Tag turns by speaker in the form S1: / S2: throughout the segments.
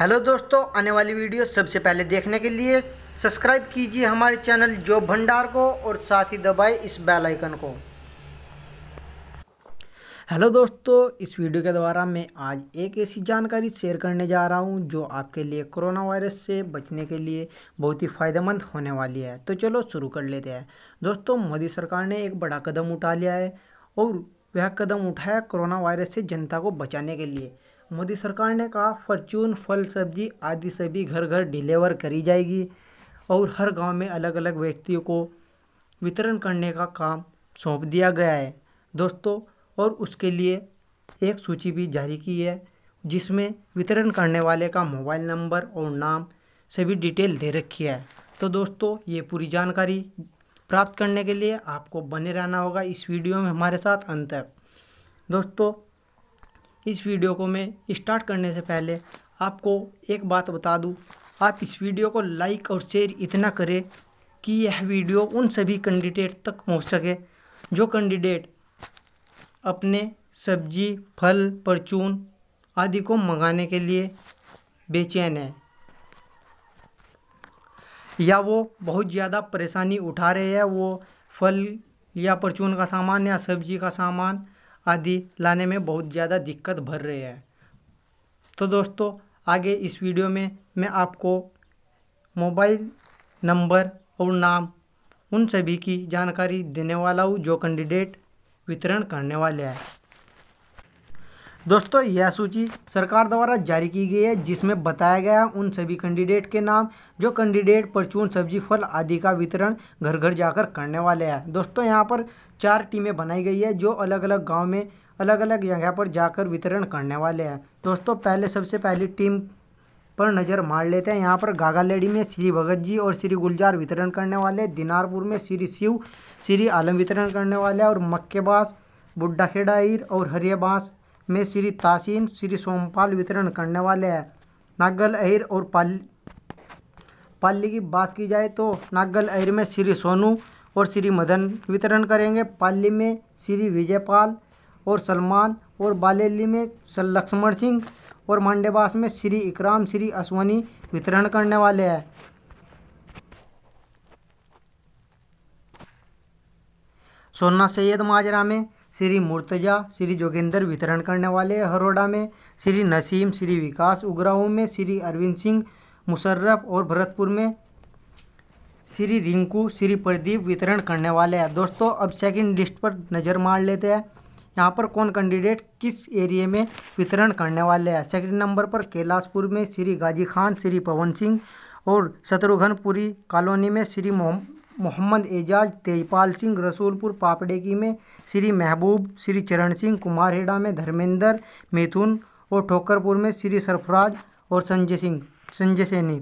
S1: hello दोस्तों आने वाली वीडियो सबसे पहले देखने के लिए सब्सक्राइब कीजिए हमारे चैनल जॉब भंडार को और साथ ही दबाए इस बेल आइकन को हेलो दोस्तों इस वीडियो के द्वारा मैं आज एक ऐसी जानकारी शेयर करने जा रहा हूं जो आपके लिए कोरोना वायरस से बचने के लिए बहुत ही फ़ायदेमंद होने वाली है तो चलो शुरू कर लेते हैं दोस्तों मोदी सरकार ने एक बड़ा कदम उठा लिया है और वह कदम उठाया कोरोना वायरस से जनता को बचाने के लिए मोदी सरकार ने कहा फॉर्चून फल सब्जी आदि सभी घर घर डिलीवर करी जाएगी और हर गांव में अलग अलग व्यक्तियों को वितरण करने का काम सौंप दिया गया है दोस्तों और उसके लिए एक सूची भी जारी की है जिसमें वितरण करने वाले का मोबाइल नंबर और नाम सभी डिटेल दे रखी है तो दोस्तों ये पूरी जानकारी प्राप्त करने के लिए आपको बने रहना होगा इस वीडियो में हमारे साथ अंत तक दोस्तों इस वीडियो को मैं स्टार्ट करने से पहले आपको एक बात बता दूं आप इस वीडियो को लाइक और शेयर इतना करें कि यह वीडियो उन सभी कैंडिडेट तक पहुंच सके जो कैंडिडेट अपने सब्जी फल परचून आदि को मंगाने के लिए बेचैन है या वो बहुत ज़्यादा परेशानी उठा रहे हैं वो फल या परचून का सामान या सब्जी का सामान आदि लाने में बहुत ज़्यादा दिक्कत भर रहे हैं तो दोस्तों आगे इस वीडियो में मैं आपको मोबाइल नंबर और नाम उन सभी की जानकारी देने वाला हूँ जो कैंडिडेट वितरण करने वाले हैं दोस्तों यह सूची सरकार द्वारा जारी की गई है जिसमें बताया गया है उन सभी कैंडिडेट के नाम जो कैंडिडेट परचून सब्जी फल आदि का वितरण घर घर जाकर करने वाले हैं दोस्तों यहाँ पर चार टीमें बनाई गई है जो अलग अलग गाँव में अलग अलग जगह पर जाकर वितरण करने वाले हैं दोस्तों पहले सबसे पहली टीम पर नज़र मार लेते हैं यहाँ पर लेड़ी में श्री भगत जी और श्री गुलजार वितरण करने वाले दिनारपुर में श्री शिव श्री आलम वितरण करने वाले और मक्के बाँस बुड्ढा खेडाईर और हरिया बाँस में श्री तासीन श्री सोमपाल वितरण करने वाले हैं नागल अहिर और पाली पाली की बात की जाए तो नागल अहिर में श्री सोनू और श्री मदन वितरण करेंगे पाली में श्री विजयपाल और सलमान और बालेली में लक्ष्मण सिंह और मांडेवास में श्री इकराम श्री अश्वनी वितरण करने वाले हैं सोना सैयद माजरा में श्री मुर्तजा श्री जोगेंद्र वितरण करने वाले हरोडा में श्री नसीम श्री विकास उगराऊ में श्री अरविंद सिंह मुशर्रफ और भरतपुर में श्री रिंकू श्री प्रदीप वितरण करने वाले हैं दोस्तों अब सेकंड लिस्ट पर नज़र मार लेते हैं यहाँ पर कौन कैंडिडेट किस एरिए में वितरण करने वाले हैं सेकंड नंबर पर कैलाशपुर में श्री गाजी खान श्री पवन सिंह और शत्रुघ्नपुरी कॉलोनी में श्री मोहम्मद एजाज तेजपाल सिंह रसूलपुर पापड़ेकी में श्री महबूब श्री चरण सिंह कुमारहेड़ा में धर्मेंद्र मेथुन और ठोकरपुर में श्री सरफराज और संजय सिंह संजय सैनी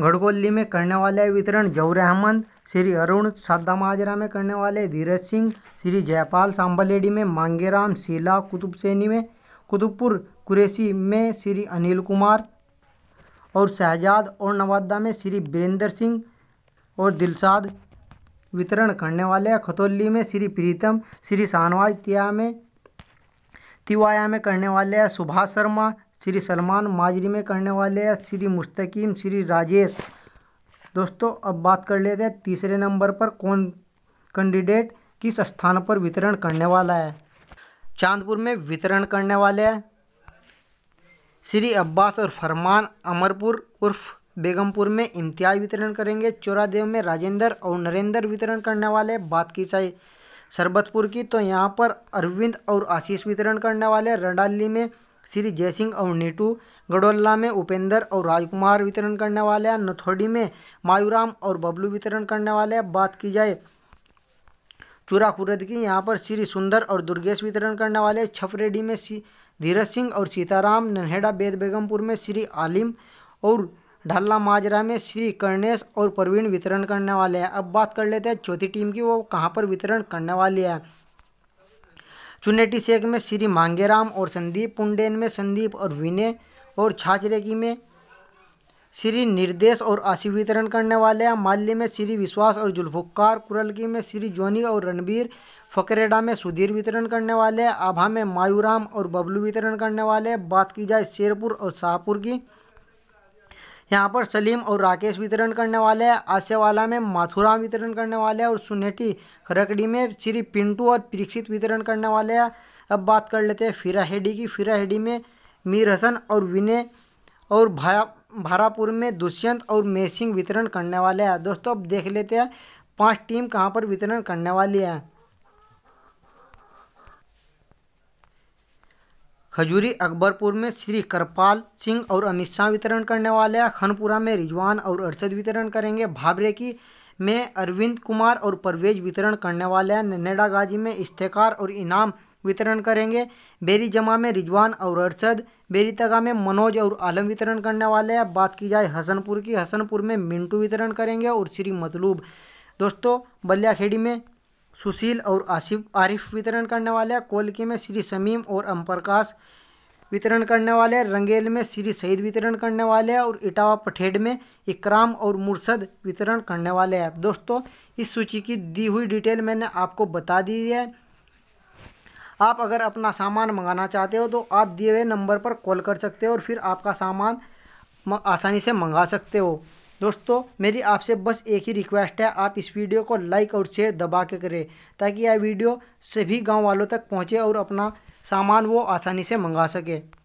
S1: घड़कोली में करने वाले वितरण जौर अहमद श्री अरुण श्रद्धा माजरा में करने वाले धीरज सिंह श्री जयपाल सांबलेडी में मांगेराम शीला कुतुब सैनी में कुतुबपुर कुरेसी में श्री अनिल कुमार और शहजाद और नवादा में श्री वीरेंद्र सिंह और दिलसाद वितरण करने वाले हैं खतौली में श्री प्रीतम श्री शाहनवाज तिया में तिवाया में करने वाले हैं सुभाष शर्मा श्री सलमान माजरी में करने वाले हैं श्री मुस्तकीम श्री राजेश दोस्तों अब बात कर लेते हैं तीसरे नंबर पर कौन कैंडिडेट किस स्थान पर वितरण करने वाला है चांदपुर में वितरण करने वाले हैं श्री अब्बास और फरमान अमरपुर उर्फ बेगमपुर में इम्तियाज वितरण करेंगे चोरादेव में राजेंद्र और नरेंद्र वितरण करने वाले बात की जाए सरबतपुर की तो यहाँ पर अरविंद और आशीष वितरण करने वाले रडाली में श्री जयसिंह और नीटू गडोल्ला में उपेंद्र और राजकुमार वितरण करने वाले नथोडी में मायूराम और बबलू वितरण करने वाले बात की जाए चूरा खुरद की यहाँ पर श्री सुंदर और दुर्गेश वितरण करने वाले छफरेडी में श्री धीरज सिंह और सीताराम नन्हेड़ा बेद बेगमपुर में श्री आलिम और ढाला माजरा में श्री कर्णेश और प्रवीण वितरण करने वाले हैं अब बात कर लेते हैं चौथी टीम की वो कहाँ पर वितरण करने वाली है चुनेटी शेख में श्री मांगेराम और संदीप पुंडेन में संदीप और विनय और छाछरेकी में श्री निर्देश और वितरण करने वाले हैं माल्य में श्री विश्वास और जुल्फुक्कार कुरलगी में श्री जोनी और रणबीर फकरेडा में सुधीर वितरण करने वाले हैं आभा में मायूराम और बबलू वितरण करने वाले हैं बात की जाए शेरपुर और शाहपुर की यहाँ पर सलीम और राकेश वितरण करने वाले हैं आशेवाला में माथुराम वितरण करने वाले हैं और सुनेटी खरकड़ी में श्री पिंटू और परीक्षित वितरण करने वाले हैं अब बात कर लेते हैं फिराहेडी की फिराहेडी में मीर हसन और विनय और भाया भारापुर में दुष्यंत और मेसिंग वितरण करने वाले हैं दोस्तों अब देख लेते हैं पांच टीम कहां पर वितरण करने वाली है खजूरी अकबरपुर में श्री करपाल सिंह और अमित शाह वितरण करने वाले हैं खनपुरा में रिजवान और अरशद वितरण करेंगे भाबरे की में अरविंद कुमार और परवेज वितरण करने वाले हैं नेडागाजी में इफ्तार और इनाम वितरण करेंगे बेरी जमा में रिजवान और अरसद बेरी तगा में मनोज और आलम वितरण करने वाले हैं बात की जाए हसनपुर की हसनपुर में मिंटू वितरण करेंगे और श्री मतलूब दोस्तों बल्लाखेड़ी में सुशील और आसिफ आरिफ वितरण करने वाले हैं कोलकी में श्री समीम और अम प्रकाश वितरण करने वाले हैं रंगेल में श्री सईद वितरण करने वाले हैं और इटावा पठेड में इकराम और मुर्शद वितरण करने वाले हैं दोस्तों इस सूची की दी हुई डिटेल मैंने आपको बता दी है आप अगर अपना सामान मंगाना चाहते हो तो आप दिए हुए नंबर पर कॉल कर सकते हो और फिर आपका सामान आसानी से मंगा सकते हो दोस्तों मेरी आपसे बस एक ही रिक्वेस्ट है आप इस वीडियो को लाइक और शेयर दबा के करें ताकि यह वीडियो सभी गांव वालों तक पहुंचे और अपना सामान वो आसानी से मंगा सके